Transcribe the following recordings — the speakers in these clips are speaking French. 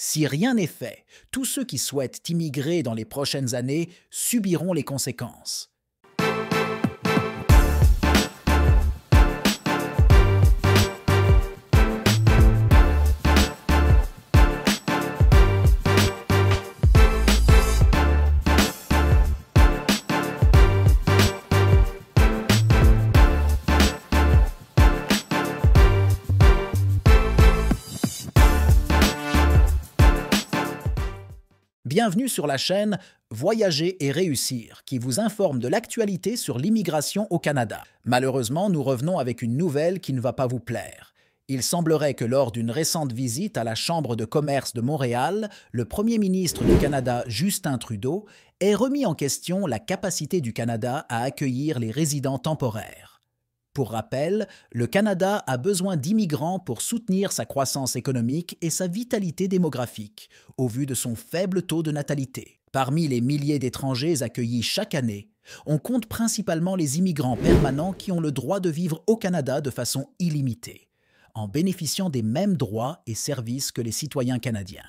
Si rien n'est fait, tous ceux qui souhaitent immigrer dans les prochaines années subiront les conséquences. Bienvenue sur la chaîne Voyager et réussir, qui vous informe de l'actualité sur l'immigration au Canada. Malheureusement, nous revenons avec une nouvelle qui ne va pas vous plaire. Il semblerait que lors d'une récente visite à la Chambre de commerce de Montréal, le Premier ministre du Canada, Justin Trudeau, ait remis en question la capacité du Canada à accueillir les résidents temporaires. Pour rappel, le Canada a besoin d'immigrants pour soutenir sa croissance économique et sa vitalité démographique, au vu de son faible taux de natalité. Parmi les milliers d'étrangers accueillis chaque année, on compte principalement les immigrants permanents qui ont le droit de vivre au Canada de façon illimitée, en bénéficiant des mêmes droits et services que les citoyens canadiens,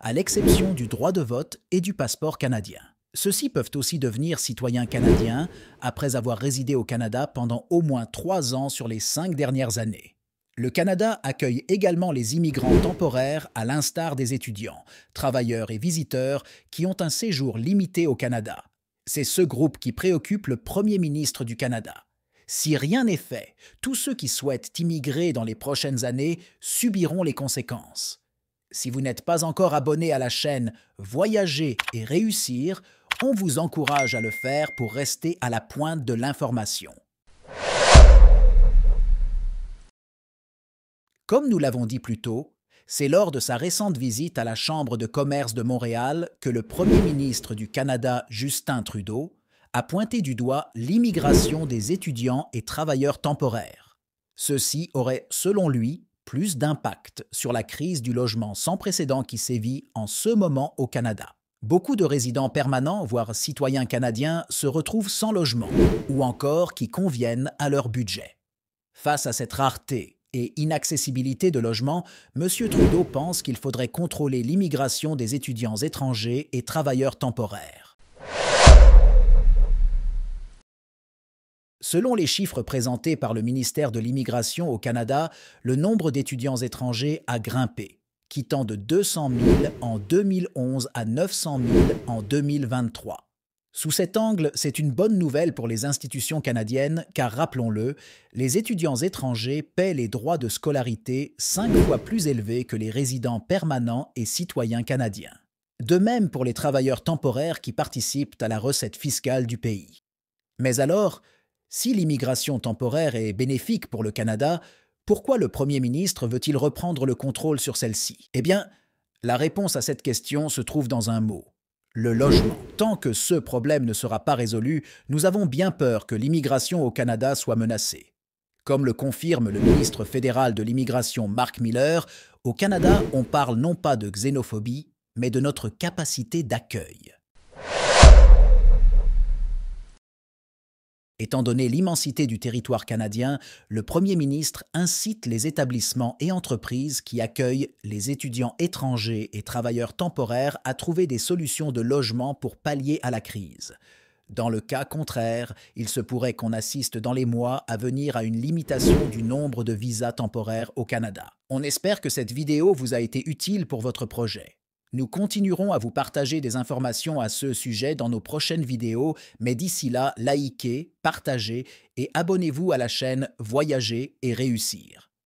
à l'exception du droit de vote et du passeport canadien. Ceux-ci peuvent aussi devenir citoyens canadiens après avoir résidé au Canada pendant au moins trois ans sur les cinq dernières années. Le Canada accueille également les immigrants temporaires à l'instar des étudiants, travailleurs et visiteurs qui ont un séjour limité au Canada. C'est ce groupe qui préoccupe le Premier ministre du Canada. Si rien n'est fait, tous ceux qui souhaitent immigrer dans les prochaines années subiront les conséquences. Si vous n'êtes pas encore abonné à la chaîne Voyager et réussir, on vous encourage à le faire pour rester à la pointe de l'information. Comme nous l'avons dit plus tôt, c'est lors de sa récente visite à la Chambre de commerce de Montréal que le Premier ministre du Canada, Justin Trudeau, a pointé du doigt l'immigration des étudiants et travailleurs temporaires. Ceci aurait, selon lui, plus d'impact sur la crise du logement sans précédent qui sévit en ce moment au Canada beaucoup de résidents permanents, voire citoyens canadiens, se retrouvent sans logement, ou encore qui conviennent à leur budget. Face à cette rareté et inaccessibilité de logements, M. Trudeau pense qu'il faudrait contrôler l'immigration des étudiants étrangers et travailleurs temporaires. Selon les chiffres présentés par le ministère de l'Immigration au Canada, le nombre d'étudiants étrangers a grimpé quittant de 200 000 en 2011 à 900 000 en 2023. Sous cet angle, c'est une bonne nouvelle pour les institutions canadiennes car, rappelons-le, les étudiants étrangers paient les droits de scolarité cinq fois plus élevés que les résidents permanents et citoyens canadiens. De même pour les travailleurs temporaires qui participent à la recette fiscale du pays. Mais alors, si l'immigration temporaire est bénéfique pour le Canada, pourquoi le Premier ministre veut-il reprendre le contrôle sur celle-ci Eh bien, la réponse à cette question se trouve dans un mot, le logement. Tant que ce problème ne sera pas résolu, nous avons bien peur que l'immigration au Canada soit menacée. Comme le confirme le ministre fédéral de l'immigration Mark Miller, au Canada, on parle non pas de xénophobie, mais de notre capacité d'accueil. Étant donné l'immensité du territoire canadien, le Premier ministre incite les établissements et entreprises qui accueillent les étudiants étrangers et travailleurs temporaires à trouver des solutions de logement pour pallier à la crise. Dans le cas contraire, il se pourrait qu'on assiste dans les mois à venir à une limitation du nombre de visas temporaires au Canada. On espère que cette vidéo vous a été utile pour votre projet. Nous continuerons à vous partager des informations à ce sujet dans nos prochaines vidéos, mais d'ici là, likez, partagez et abonnez-vous à la chaîne Voyager et réussir.